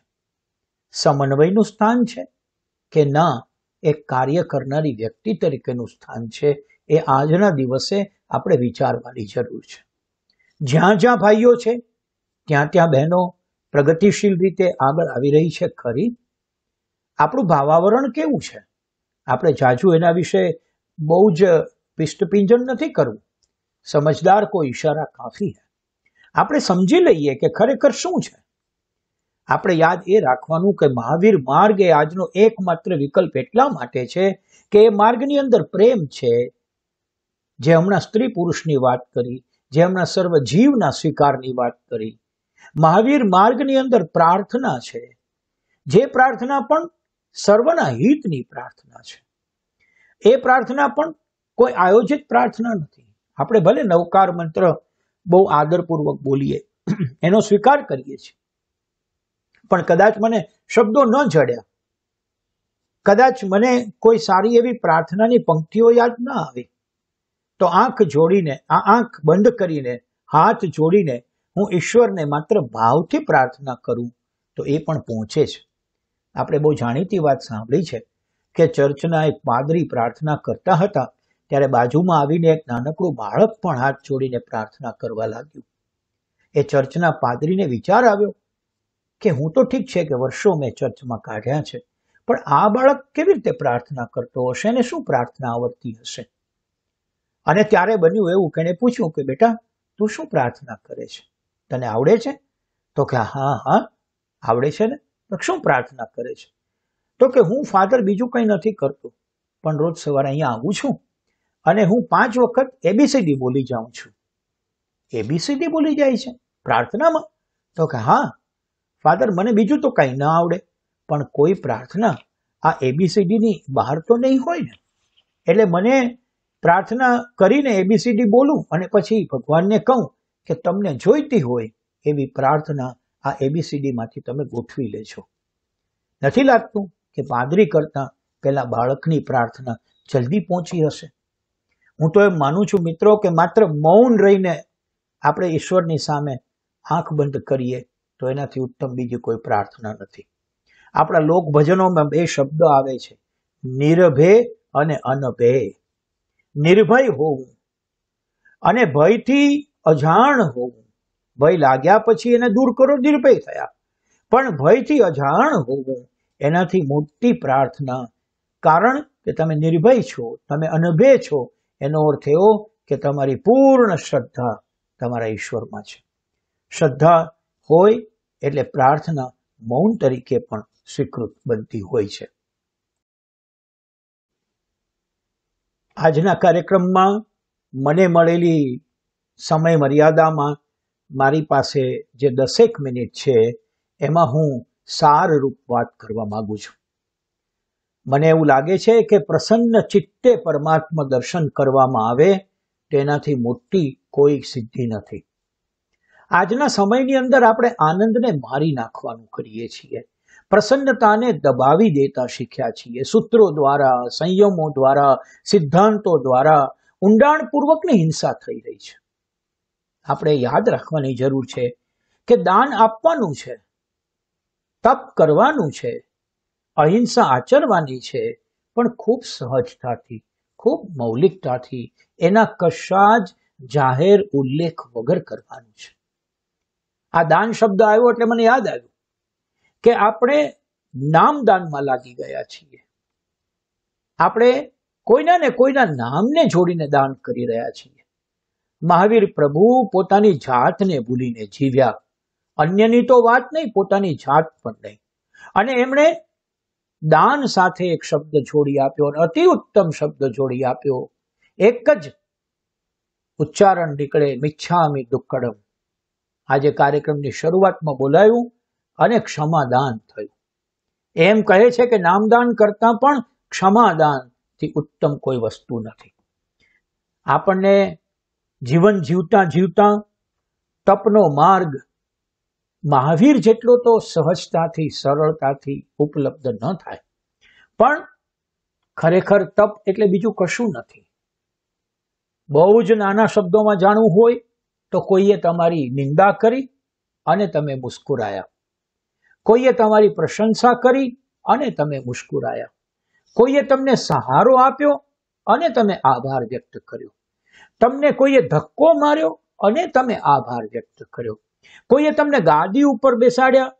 સમન્વયનું સ્થાન છે કે ના એક કાર્ય કરનારી વ્યક્તિ તરીકેનું સ્થાન છે એ આજના દિવસે આપણે વિચારવાની જરૂર છે જ્યાં જ્યાં ભાઈઓ છે ત્યાં ત્યાં બહેનો પ્રગતિશીલ રીતે આગળ આવી રહી છે ખરી આપણું ભાવાવરણ કેવું છે આપણે જાજુ એના વિશે બહુ જ પિષ્ટપિંજન નથી કરવું સમજદાર કોઈ ઈશારા કાફી હે આપણે સમજી લઈએ કે ખરેખર શું છે આપણે યાદ એ રાખવાનું કે મહાવીર માર્ગ એ આજનો એકમાત્ર વિકલ્પ એટલા માટે છે કે એ માર્ગની અંદર પ્રેમ છે જે હમણાં સ્ત્રી પુરુષની વાત કરી જે હમણાં સર્વ જીવના સ્વીકારની વાત કરી મહાવીર માર્ગની અંદર પ્રાર્થના છે જે પ્રાર્થના પણ સર્વના હિતની પ્રાર્થના છે એ પ્રાર્થના પણ કોઈ આયોજિત પ્રાર્થના નથી આપણે ભલે નવકાર મંત્ર બહુ આદરપૂર્વક બોલીએ એનો સ્વીકાર કરીએ છીએ પણ કદાચ મને શબ્દો ન જડ્યા કદાચ મને કોઈ સારી એવી પ્રાર્થનાની પંક્તિઓ યાદ ન આવી તો આંખ જોડીને આ આંખ બંધ કરીને હાથ જોડીને હું ઈશ્વરને માત્ર ભાવથી પ્રાર્થના કરું તો એ પણ પહોંચે છે આપણે બહુ જાણીતી વાત સાંભળી છે કે ચર્ચના એક પાદરી પ્રાર્થના કરતા હતા ત્યારે બાજુમાં આવીને એક નાનકડું બાળક પણ હાથ જોડીને પ્રાર્થના કરવા લાગ્યું એ ચર્ચના પાદરીને વિચાર આવ્યો કે હું તો ઠીક છે કે વર્ષો મેં ચર્ચમાં કાઢ્યા છે પણ આ બાળક કેવી રીતે પ્રાર્થના કરતો હશે અને શું પ્રાર્થના આવડતી હશે અને ત્યારે બન્યું એવું કે પૂછ્યું કે બેટા તું શું પ્રાર્થના કરે છે તને આવડે છે તો કે હા હા આવડે છે ને તો શું પ્રાર્થના કરે છે તો કે હું ફાધર બીજું કંઈ નથી કરતો પણ રોજ સવારે અહીંયા આવું છું અને હું પાંચ વખત એબીસીડી બોલી જાઉં છું એબીસીડી બોલી જાય છે પ્રાર્થનામાં તો કે હા ફાધર મને બીજું તો કાંઈ ન આવડે પણ કોઈ પ્રાર્થના આ એબીસીડીની બહાર તો નહીં હોય ને એટલે મને પ્રાર્થના કરીને એબીસીડી બોલું અને પછી ભગવાનને કહું કે તમને જોઈતી હોય એવી પ્રાર્થના આ એબીસીડીમાંથી તમે ગોઠવી લેજો નથી લાગતું કે પાદરી કરતાં પહેલાં બાળકની પ્રાર્થના જલ્દી પહોંચી હશે હું તો એમ માનું છું મિત્રો કે માત્ર મૌન રહીને આપણે ઈશ્વરની સામે આંખ બંધ કરીએ તો એનાથી ઉત્તમ બીજી કોઈ પ્રાર્થના નથી આપણા લોક ભજનોમાં બે શબ્દ આવે છે નિર્ભે અને અનભે નિર્ભય હોવું અને ભયથી અજાણ હોવું ભય લાગ્યા પછી એને દૂર કરો નિર્ભય થયા પણ ભયથી અજાણ હોવું એનાથી મોટી પ્રાર્થના કારણ કે તમે નિર્ભય છો તમે અનભે છો એનો અર્થ એવો કે તમારી પૂર્ણ શ્રદ્ધા તમારા ઈશ્વરમાં છે શ્રદ્ધા હોય એટલે પ્રાર્થના મૌન તરીકે પણ સ્વીકૃત બનતી હોય છે આજના કાર્યક્રમમાં મને મળેલી સમય મર્યાદામાં મારી પાસે જે દસેક મિનિટ છે એમાં હું સારરૂપ વાત કરવા માગું છું મને એવું લાગે છે કે પ્રસન્ન ચિત્તે પરમાત્મા દર્શન કરવામાં આવે તેનાથી મોટી કોઈ સિદ્ધિ નથી આજના સમયની અંદર આપણે આનંદને મારી નાખવાનું કરીએ છીએ પ્રસન્નતાને દબાવી દેતા શીખ્યા છીએ સૂત્રો દ્વારા સંયમો દ્વારા સિદ્ધાંતો દ્વારા ઊંડાણપૂર્વકની હિંસા થઈ રહી છે આપણે યાદ રાખવાની જરૂર છે કે દાન આપવાનું છે તપ કરવાનું છે અહિંસા આચરવાની છે પણ ખૂબ સહજતાથી ખૂબ મૌલિકતાથી એના કશા જ જાહેર ઉલ્લેખ વગર કરવાનું છે આ દાન શબ્દ આવ્યો એટલે મને યાદ આવ્યું કે આપણે નામ દાનમાં લાગી ગયા છીએ આપણે કોઈના ને કોઈના નામને જોડીને દાન કરી રહ્યા છીએ મહાવીર પ્રભુ પોતાની જાતને ભૂલીને જીવ્યા અન્યની તો વાત નહીં પોતાની જાત પણ નહીં અને એમણે દાન સાથે એક શબ્દ જોડી આપ્યો અને અતિ ઉત્તમ શબ્દ જોડી આપ્યો એક જ ઉચ્ચારણ નીકળે મિચ્છામી દુક્કડમ આજે કાર્યક્રમની શરૂઆતમાં બોલાયું અને ક્ષમાદાન થયું એમ કહે છે કે નામદાન કરતાં પણ ક્ષમાદાનથી ઉત્તમ કોઈ વસ્તુ નથી આપણને જીવન જીવતા જીવતા તપનો માર્ગ મહાવીર જેટલો તો સહજતાથી સરળતાથી ઉપલબ્ધ ન થાય પણ ખરેખર તપ એટલે બીજું કશું નથી બહુ જ નાના શબ્દોમાં જાણવું હોય તો કોઈએ તમારી નિંદા કરી અને તમે મુસ્કુરાયા કોઈએ તમારી પ્રશંસા કરી અને તમે મુસ્કુરાયા કોઈએ તમને સહારો આપ્યો અને તમે આભાર વ્યક્ત કર્યો તમને કોઈએ ધક્કો માર્યો અને તમે આભાર વ્યક્ત કર્યો કોઈએ તમને ગાદી ઉપર બેસાડ્યા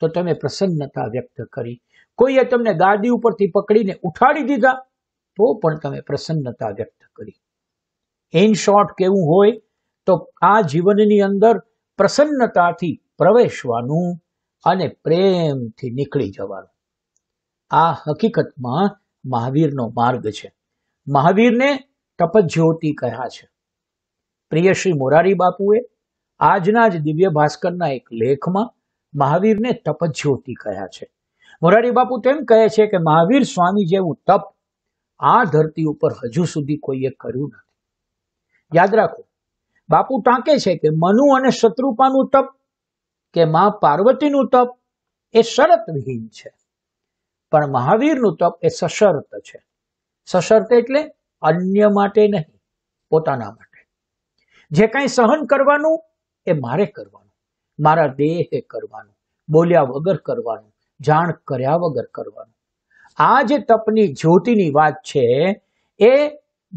તો તમે પ્રસન્નતા વ્યક્ત કરી કોઈએ તમને ગાદી ઉપરથી પકડીને ઉઠાડી દીધા તો પણ તમે પ્રસન્નતા વ્યક્ત કરી ઇન શોર્ટ કેવું હોય તો આ જીવનની અંદર પ્રસન્નતાથી પ્રવેશવાનું અને પ્રેમથી નીકળી જવાનું આ હકીકતમાં મહાવીરનો માર્ગ છે મહાવીરને તપજ્યોતિ કહ્યા છે પ્રિય શ્રી મોરારી બાપુએ આજના જ દિવ્ય ભાસ્કરના એક લેખમાં મહાવીરને તપજ્યોતિ કહ્યા છે મોરારી બાપુ તેમ કહે છે કે મહાવીર સ્વામી જેવું તપ આ ધરતી ઉપર હજુ સુધી કોઈએ કર્યું નથી યાદ રાખો બાપુ ટાંકે છે કે મનુ અને શત્રુપાનું તપ કે માં પાર્વતીનું તપ એ શરત વિહીન છે પણ મહાવીરનું તપ એ સશરત છે સશરત એટલે અન્ય માટે નહીં પોતાના માટે જે કાંઈ સહન કરવાનું એ મારે કરવાનું મારા દેહે કરવાનું બોલ્યા વગર કરવાનું જાણ કર્યા વગર કરવાનું આ જે તપની જ્યોતિની વાત છે એ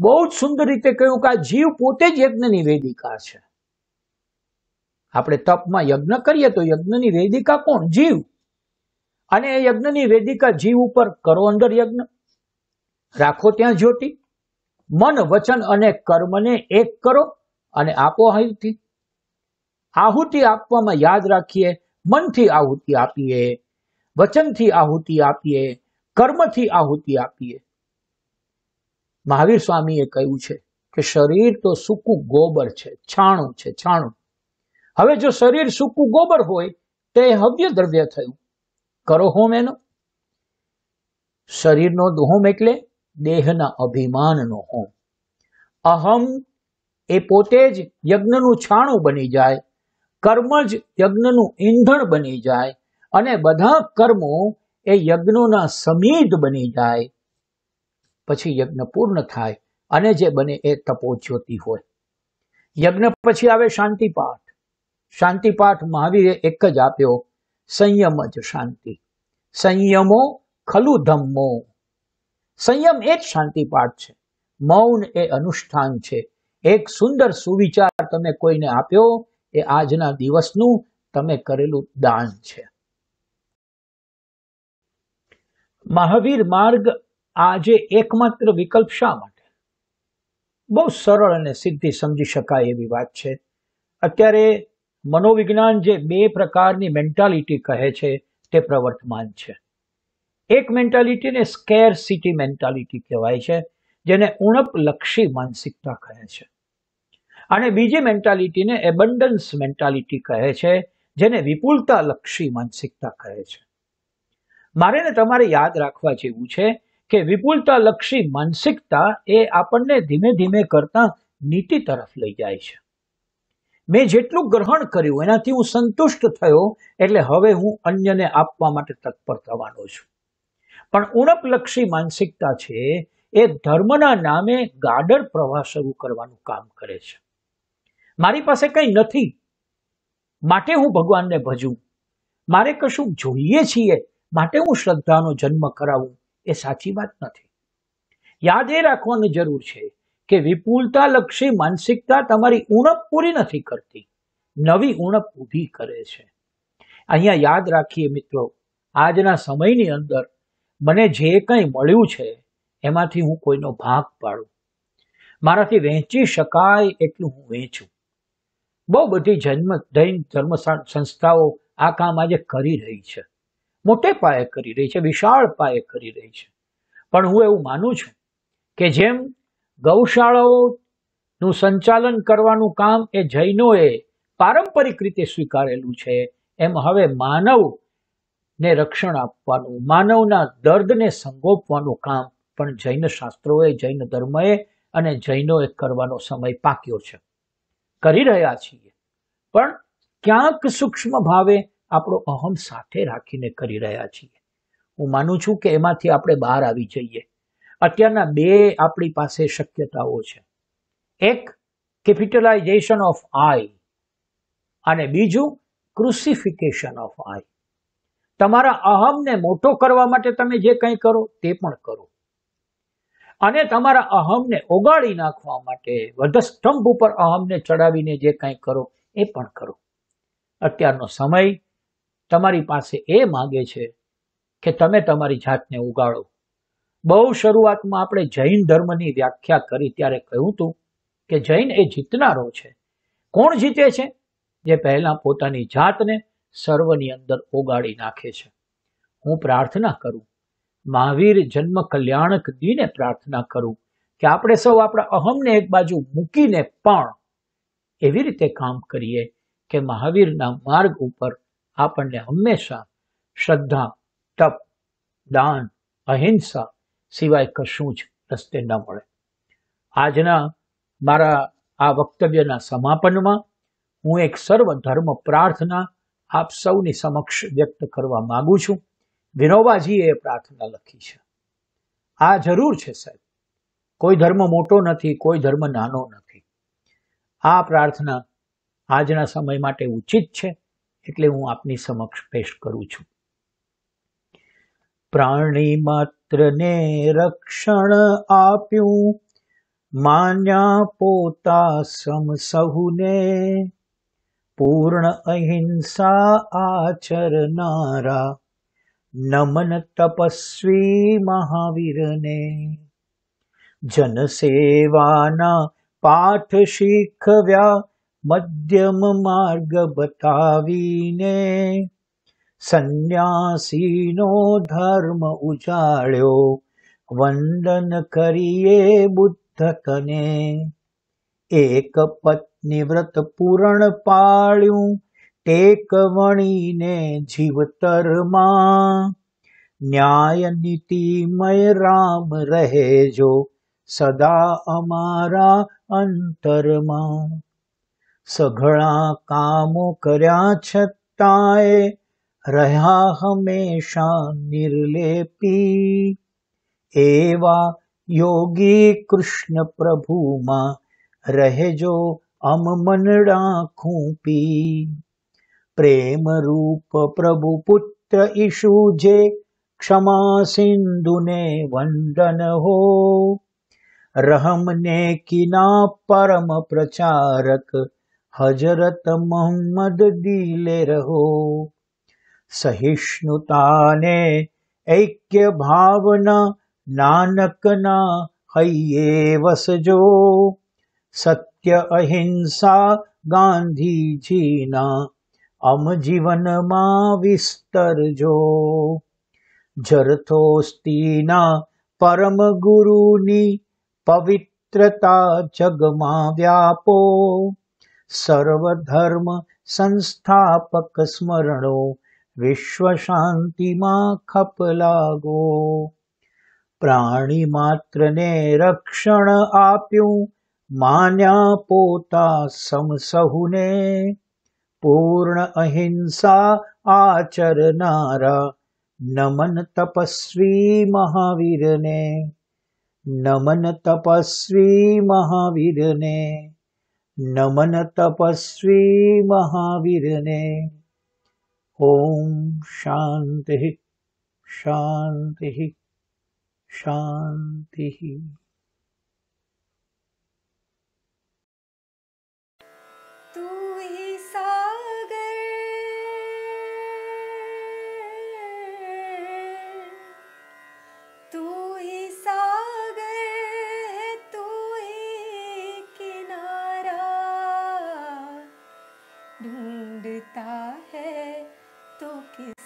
બહુ જ સુંદર રીતે કહ્યું કે આ જીવ પોતે જ યજ્ઞની વેદિકા છે આપણે તપમાં યજ્ઞ કરીએ તો યજ્ઞની વેદિકા કોણ જીવ અને એ યજ્ઞની વેદિકા જીવ ઉપર કરો અંદર યજ્ઞ રાખો ત્યાં જ્યોતિ મન વચન અને કર્મને એક કરો અને આપો અહીંથી આહુતિ આપવામાં યાદ રાખીએ મનથી આહુતિ આપીએ વચનથી આહુતિ આપીએ કર્મથી આહુતિ આપીએ મહાવીર સ્વામીએ કહ્યું છે કે શરીર તો સૂકું ગોબર છે છાણું છે છાણું હવે જો શરીર સૂકું ગોબર હોય તો એ હવ્ય દ્રવ્ય થયું કરો હોમ એનો શરીરનો દોહમ એટલે દેહના અભિમાનનો હોમ અહમ એ પોતે જ યજ્ઞનું છાણું બની જાય કર્મ જ યજ્ઞનું ઈંધણ બની જાય અને બધા કર્મો એ યજ્ઞોના સમીદ બની જાય પછી યજ્ઞ પૂર્ણ થાય અને જે બને એ તપોજ્યોતિ હોય યજ્ઞ પછી આવે શાંતિપાઠ શાંતિપાઠ મહાવીરે એક જ આપ્યો સંયમ જ શાંતિ સંયમો ખલુ ધમ્મો સંયમ એ જ શાંતિપાઠ છે મૌન એ અનુષ્ઠાન છે એક સુંદર સુવિચાર તમે કોઈને આપ્યો એ આજના દિવસનું તમે કરેલું દાન છે મહાવીર માર્ગ આ જે એકમાત્ર વિકલ્પ શા માટે બહુ સરળ અને સીધી સમજી શકાય એવી વાત છે અત્યારે મનોવિજ્ઞાન જે બે પ્રકારની મેન્ટાલિટી કહે છે તે પ્રવર્તમાન છે એક મેન્ટાલિટીને સ્કેર સિટી મેન્ટાલિટી કહેવાય છે જેને ઉણપલક્ષી માનસિકતા કહે છે અને બીજી મેન્ટાલિટીને એબન્ડન્સ મેન્ટાલિટી કહે છે જેને વિપુલતા લક્ષી માનસિકતા કહે છે મારે તમારે યાદ રાખવા જેવું છે કે વિપુલતા લક્ષી માનસિકતા એ આપણને ધીમે ધીમે કરતા નીતિ તરફ લઈ જાય છે મેં જેટલું ગ્રહણ કર્યું એનાથી હું સંતુષ્ટ થયો એટલે હવે હું અન્યને આપવા માટે તત્પર થવાનો છું પણ ઉણપલક્ષી માનસિકતા છે એ ધર્મના નામે ગાડર પ્રવાહ શરૂ કરવાનું કામ કરે છે મારી પાસે કંઈ નથી માટે હું ભગવાનને ભજું મારે કશું જોઈએ છીએ માટે હું શ્રદ્ધાનો જન્મ કરાવું એ સાચી વાત નથી યાદ એ રાખવાની જરૂર છે કે વિપુલતા લક્ષી માનસિકતા તમારી ઉણપ પૂરી નથી કરતી નવી ઉણપ ઊભી કરે છે અહીંયા યાદ રાખીએ મિત્રો આજના સમયની અંદર મને જે કંઈ મળ્યું છે એમાંથી હું કોઈનો ભાગ પાડું મારાથી વહેંચી શકાય એટલું હું વહેંચું બહુ બધી જન્મ જૈન ધર્મ સંસ્થાઓ આ કામ આજે કરી રહી છે મોટે પાયે કરી રહી છે વિશાળ પાયે કરી રહી છે પણ હું એવું માનું છું કે જેમ ગૌશાળાઓનું સંચાલન કરવાનું કામ એ જૈનોએ પારંપરિક રીતે સ્વીકારેલું છે એમ હવે માનવને રક્ષણ આપવાનું માનવના દર્દને સંગોપવાનું કામ પણ જૈન શાસ્ત્રોએ જૈન ધર્મએ અને જૈનોએ કરવાનો સમય પાક્યો છે કરી રહ્યા છીએ પણ ક્યાંક સૂક્ષ્મ ભાવે આપણો અહમ સાથે રાખીને કરી રહ્યા છીએ હું માનું છું કે એમાંથી આપણે બહાર આવી જઈએ અત્યારના બે આપણી પાસે શક્યતાઓ છે એક કેપિટલાઇઝેશન ઓફ આઈ અને બીજું ક્રુસિફિકેશન ઓફ આઈ તમારા અહમને મોટો કરવા માટે તમે જે કંઈ કરો તે પણ કરો અને તમારા અહમને ઓગાળી નાખવા માટે વધસ્તંભ ઉપર અહમને ચડાવીને જે કંઈ કરો એ પણ કરો અત્યારનો સમય તમારી પાસે એ માગે છે કે તમે તમારી જાતને ઉગાડો બહુ શરૂઆતમાં આપણે જૈન ધર્મની વ્યાખ્યા કરી ત્યારે કહ્યું હતું કે જૈન એ જીતનારો છે કોણ જીતે છે જે પહેલાં પોતાની જાતને સર્વની અંદર ઓગાડી નાખે છે હું પ્રાર્થના કરું મહાવીર જન્મ કલ્યાણક દીને પ્રાર્થના કરું કે આપણે સૌ આપણા અહમને એક બાજુ મૂકીને પણ એવી રીતે કામ કરીએ કે મહાવીરના માર્ગ ઉપર આપણને હંમેશા શ્રદ્ધા તપ દાન અહિંસા સિવાય કશું જ રસ્તે ન મળે આજના મારા આ વક્તવ્યના સમાપનમાં હું એક સર્વ ધર્મ પ્રાર્થના આપ સૌની સમક્ષ વ્યક્ત કરવા માગું છું વિનોબાજીએ પ્રાર્થના લખી છે આ જરૂર છે સાહેબ કોઈ ધર્મ મોટો નથી કોઈ ધર્મ નાનો નથી આ પ્રાર્થના આજના સમય માટે ઉચિત છે એટલે હું આપની સમક્ષ પેશ કરું છું પ્રાણી માત્રને રક્ષણ આપ્યું માન્યા પોતા સમ સહુને પૂર્ણ અહિંસા આચરનારા નમન તપસ્વી મહાવીરને જનસેવાના પાઠ શીખવ્યા મધ્યમ માર્ગ બતાવીને સંન્યાસીનો ધર્મ ઉજાળ્યો વંદન કરીએ બુદ્ધ તને એક પત્ની વ્રત પૂરણ પાળ્યું ટેક વણીને જીવતરમાં ન્યાય નીતિમય રામ રહેજો સદા અમારા અંતરમાં સઘળા કામો કર્યા છતાંય રહ્યા હંમેશા નિર્લેપી એવા યોગી કૃષ્ણ પ્રભુમાં રહેજો અમ મનડા ખૂંપી પ્રેમ રૂપ પ્રભુ પુત્ર ઈશુ જે ક્ષમા સિંધુને વંદન હો રહમને કિના પરમ પ્રચારક હજરત મોહમ્મદ દિલે રહો સહિષ્ણુતાને ઐક્ય ભાવના નાનકના હૈયે વસજો સત્ય અહિંસા ગાંધીજીના અમ જીવનમાં વિસ્તરજો જરથોસ્તીના પરમ ગુરુની પવિત્રતા જગમાં વ્યાપો સર્વધર્મ સંસ્થાપક સ્મરણો વિશ્વ શાંતિમાં ખપ લાગો પ્રાણી માત્રને રક્ષણ આપ્યું માન્યા પોતા સમસહુને પૂર્ણ અહિંસા આચરનારા નમન તપસ્વી મહાવીરને નમન તપસ્વી મહાવીરને નમન તપસ્વી મહાવીરને ઓમ શાંતિ શાંતિ શાંતિ